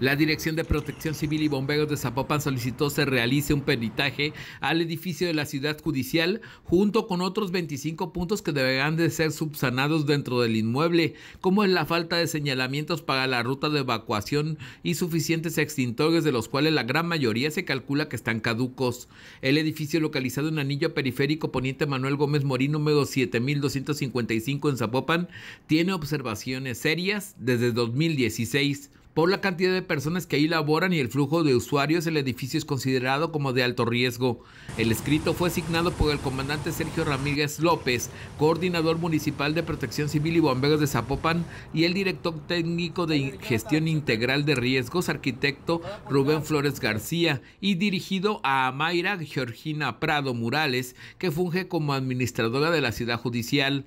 La Dirección de Protección Civil y Bomberos de Zapopan solicitó se realice un peritaje al edificio de la ciudad judicial junto con otros 25 puntos que deberán de ser subsanados dentro del inmueble, como es la falta de señalamientos para la ruta de evacuación y suficientes extintores de los cuales la gran mayoría se calcula que están caducos. El edificio localizado en Anillo Periférico Poniente Manuel Gómez Morín número 7255 en Zapopan tiene observaciones serias desde 2016 por la cantidad de personas que ahí laboran y el flujo de usuarios, el edificio es considerado como de alto riesgo. El escrito fue asignado por el comandante Sergio Ramírez López, coordinador municipal de Protección Civil y Bomberos de Zapopan, y el director técnico de Gestión Integral de Riesgos, arquitecto Rubén Flores García, y dirigido a Mayra Georgina Prado Murales, que funge como administradora de la ciudad judicial.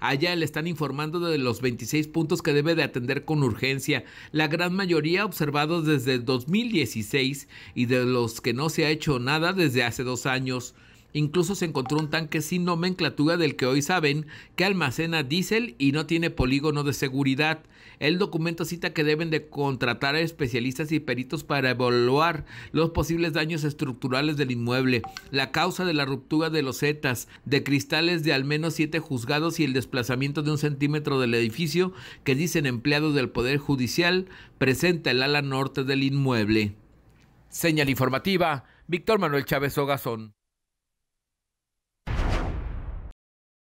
Allá le están informando de los 26 puntos que debe de atender con urgencia, la gran mayoría observados desde 2016 y de los que no se ha hecho nada desde hace dos años. Incluso se encontró un tanque sin nomenclatura del que hoy saben que almacena diésel y no tiene polígono de seguridad. El documento cita que deben de contratar a especialistas y peritos para evaluar los posibles daños estructurales del inmueble, la causa de la ruptura de los setas de cristales de al menos siete juzgados y el desplazamiento de un centímetro del edificio que dicen empleados del Poder Judicial presenta el ala norte del inmueble. Señal informativa, Víctor Manuel Chávez Ogazón.